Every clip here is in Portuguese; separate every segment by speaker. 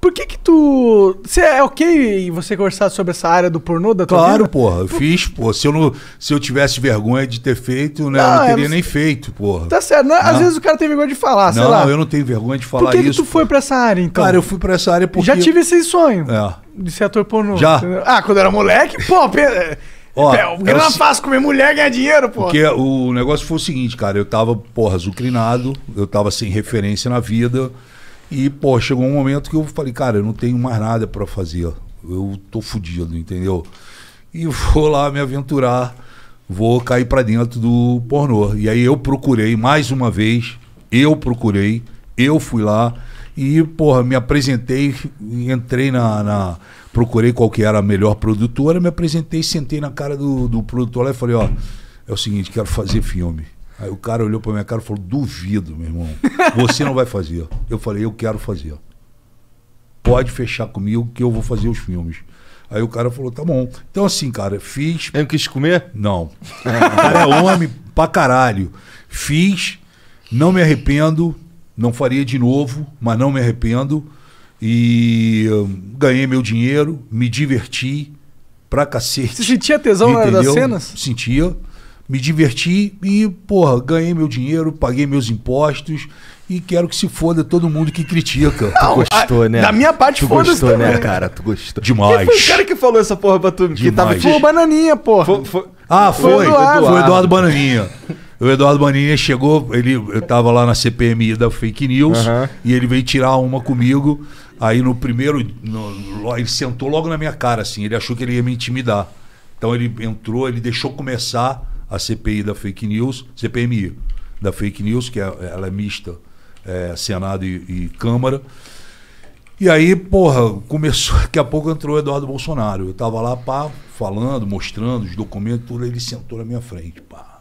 Speaker 1: por que que tu... Você é ok você conversar sobre essa área do pornô da tua Claro, vida? porra. Eu fiz, porra. Se eu, não, se eu tivesse vergonha de ter feito, né? Não, eu não é, teria eu não... nem feito, porra. Tá certo. Não, é? às vezes o cara tem vergonha de falar, sei lá. Não, eu não tenho vergonha de falar isso. Por que, isso, que tu porra? foi pra essa área, então? Cara, eu fui pra essa área porque... Já tive esse sonho. É. De ser ator pornô. Já? Entendeu? Ah, quando eu era moleque, pô... Ó, é, o que faço com comer mulher ganhar dinheiro, pô? Porque o negócio foi o seguinte, cara, eu tava, porra, zucrinado eu tava sem referência na vida, e, pô, chegou um momento que eu falei, cara, eu não tenho mais nada para fazer. Eu tô fudido, entendeu? E vou lá me aventurar, vou cair para dentro do pornô. E aí eu procurei mais uma vez, eu procurei, eu fui lá e, porra, me apresentei, entrei na, na procurei qual que era a melhor produtora, me apresentei, sentei na cara do, do produtor lá e falei, ó, é o seguinte, quero fazer filme. Aí o cara olhou para minha cara e falou: Duvido, meu irmão. Você não vai fazer. Eu falei: Eu quero fazer. Pode fechar comigo que eu vou fazer os filmes. Aí o cara falou: Tá bom. Então, assim, cara, fiz. Eu não quis comer? Não. O cara é homem pra caralho. Fiz, não me arrependo, não faria de novo, mas não me arrependo. E hum, ganhei meu dinheiro, me diverti pra cacete. Você sentia tesão na hora das cenas? Sentia me diverti e, porra, ganhei meu dinheiro, paguei meus impostos e quero que se foda todo mundo que critica. Não, tu gostou, a, né? Da minha parte, tu gostou, né, também. né, cara? Tu gostou. Demais. Quem foi o cara que falou essa porra pra tu? Demais. Que tava, ah, foi o Bananinha, porra. Foi, foi, ah, foi. Foi o Eduardo, foi Eduardo Bananinha. O Eduardo Bananinha chegou, ele, eu tava lá na CPMI da Fake News uhum. e ele veio tirar uma comigo. Aí no primeiro, no, ele sentou logo na minha cara, assim. Ele achou que ele ia me intimidar. Então ele entrou, ele deixou começar a CPI da fake news, CPMI da fake news, que é, ela é mista, é, Senado e, e, Câmara. E aí, porra, começou, daqui a pouco entrou o Eduardo Bolsonaro. Eu tava lá, pá, falando, mostrando os documentos, tudo, ele sentou na minha frente, pá.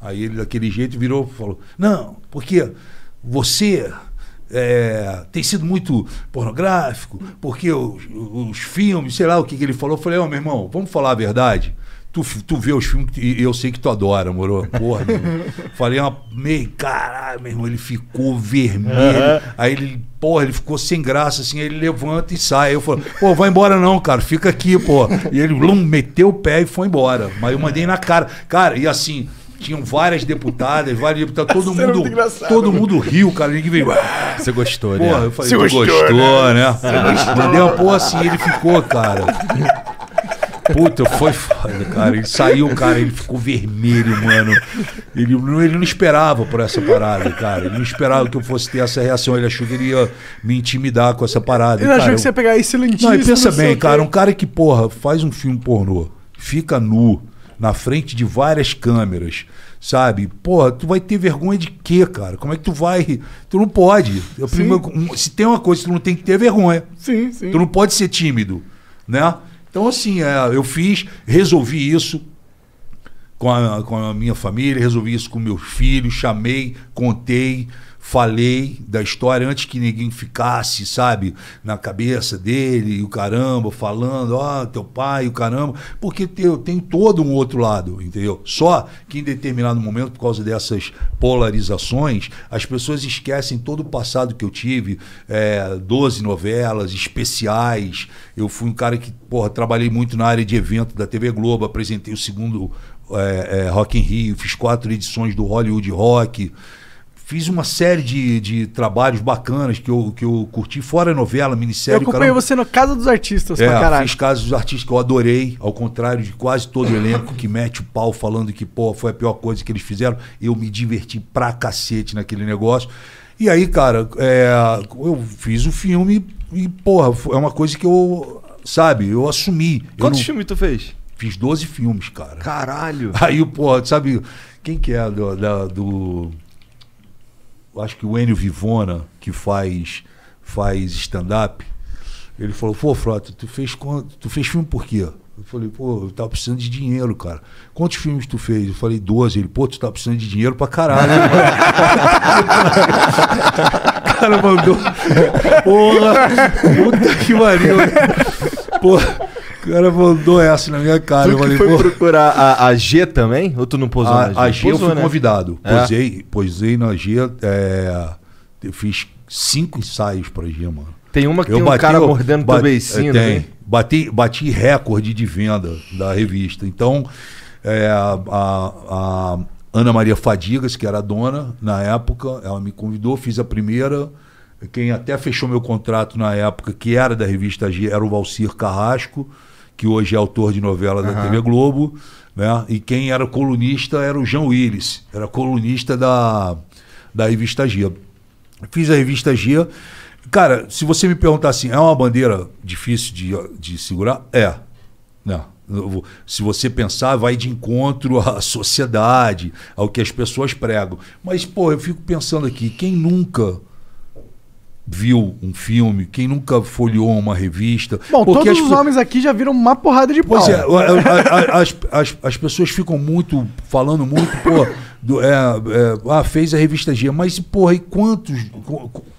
Speaker 1: Aí ele daquele jeito virou e falou, não, porque você é, tem sido muito pornográfico, porque os, os, filmes, sei lá o que, que ele falou. Eu falei, ó, oh, meu irmão, vamos falar a verdade. Tu, tu vê os filmes que eu sei que tu adora, moro? Porra, meu Falei uma. Ah, Meio, caralho, meu irmão, ele ficou vermelho. Uhum. Aí ele, porra, ele ficou sem graça, assim, aí ele levanta e sai. Eu falo, pô, vai embora não, cara, fica aqui, pô. E ele blum, meteu o pé e foi embora. Mas eu mandei na cara. Cara, e assim, tinham várias deputadas, vários deputados, todo mundo, todo mundo riu, cara, ninguém veio. Ah, Você gostou, né? Porra, eu falei, Você gostou, gostou, né? né? Você gostou. Mandei uma porra assim, ele ficou, cara. Puta, foi foda, cara. Ele saiu, cara, ele ficou vermelho, mano. Ele, ele não esperava por essa parada, cara. Ele não esperava que eu fosse ter essa reação. Ele achou que ele ia me intimidar com essa parada. Ele cara, achou que eu... você ia pegar excelentíssimo. Não, e pensa bem, cara, tempo. um cara que, porra, faz um filme pornô, fica nu, na frente de várias câmeras sabe? Porra, tu vai ter vergonha de quê, cara? Como é que tu vai? Tu não pode. É primeiro, se tem uma coisa que tu não tem que ter é vergonha. Sim, sim. Tu não pode ser tímido, né? Então, assim, é, eu fiz, resolvi isso, com a, com a minha família, resolvi isso com meus filhos, chamei, contei, falei da história antes que ninguém ficasse, sabe, na cabeça dele e o caramba, falando, ó, oh, teu pai, o caramba, porque eu tenho todo um outro lado, entendeu? Só que em determinado momento, por causa dessas polarizações, as pessoas esquecem todo o passado que eu tive, é, 12 novelas, especiais, eu fui um cara que, porra, trabalhei muito na área de evento da TV Globo, apresentei o segundo é, é, Rock in Rio, fiz quatro edições do Hollywood Rock, fiz uma série de, de trabalhos bacanas que eu, que eu curti, fora novela, minissérie. Eu acompanhei você no Casa dos Artistas, é, pra caralho. Fiz Casa dos Artistas que eu adorei, ao contrário de quase todo o elenco que mete o pau falando que pô, foi a pior coisa que eles fizeram. Eu me diverti pra cacete naquele negócio. E aí, cara, é, eu fiz o filme e, porra, é uma coisa que eu, sabe, eu assumi. Quantos não... filmes tu fez? Fiz 12 filmes, cara. Caralho! Aí, pô, sabe, quem que é do. do acho que o Enio Vivona, que faz, faz stand-up, ele falou: pô, Frota, tu fez, tu fez filme por quê? Eu falei, pô, eu tava precisando de dinheiro, cara. Quantos filmes tu fez? Eu falei, 12. Ele, pô, tu tá precisando de dinheiro pra caralho. o cara mandou. Porra, puta que pariu. Porra. O cara mandou essa na minha cara. Tu eu falei, foi Pô. procurar a, a, G também? Ou tu não pôs a, na G? A G eu fui né? convidado. É. Posei, posei na G. É, eu fiz cinco ensaios pra G, mano. Tem uma que eu tem um bati, cara mordendo bat, teu é, beicinho, Né? Bati, bati recorde de venda da revista. Então, é, a, a Ana Maria Fadigas, que era a dona na época, ela me convidou, fiz a primeira quem até fechou meu contrato na época, que era da revista G, era o Valcir Carrasco que hoje é autor de novela da uhum. TV Globo, né? E quem era colunista era o João Willis, era colunista da, da revista Gia. Fiz a revista Gia. Cara, se você me perguntar assim, é uma bandeira difícil de, de segurar? É. Não. Né? Se você pensar, vai de encontro à sociedade, ao que as pessoas pregam. Mas, pô, eu fico pensando aqui, quem nunca viu um filme, quem nunca folheou uma revista. Bom, todos as... os homens aqui já viram uma porrada de pois pau. é, a, a, as, as, as pessoas ficam muito, falando muito, pô, do, é, é, ah, fez a revista G, mas, porra, e quantos,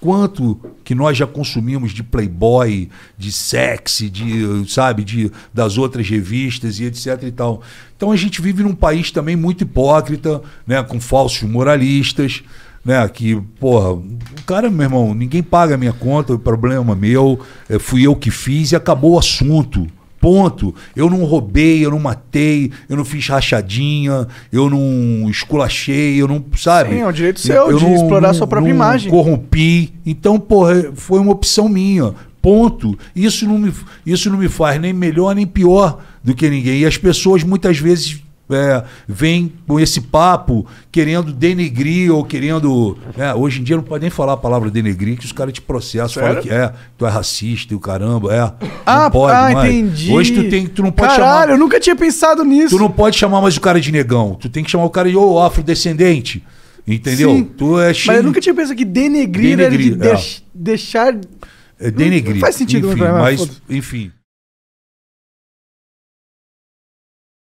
Speaker 1: quanto que nós já consumimos de Playboy, de sexy, de, sabe, de, das outras revistas e etc e tal. Então a gente vive num país também muito hipócrita, né, com falsos moralistas, né? Que, porra, cara, meu irmão, ninguém paga a minha conta, o problema é meu, é, fui eu que fiz e acabou o assunto. Ponto. Eu não roubei, eu não matei, eu não fiz rachadinha, eu não esculachei, eu não. Sabe? Sim, é um direito seu eu de não, explorar não, sua própria não imagem. Corrompi. Então, porra, foi uma opção minha. Ponto. Isso não, me, isso não me faz nem melhor nem pior do que ninguém. E as pessoas muitas vezes é, vem com esse papo querendo denegrir ou querendo. É, hoje em dia não pode nem falar a palavra denegrir, que os caras te processam, falam que é, tu é racista e o caramba, é. Ah, não ah, pode, ah, mais. entendi. Hoje tu tem, tu não pode Caralho, chamar. Caralho, eu nunca tinha pensado nisso. Tu não pode chamar mais o cara de negão. Tu tem que chamar o cara de ou oh, afrodescendente. Entendeu? Sim, tu é Mas eu nunca tinha pensado que denegrir, denegrir era de, é. deixar. É, denegrir. Não, não faz sentido, enfim, né, mas, enfim.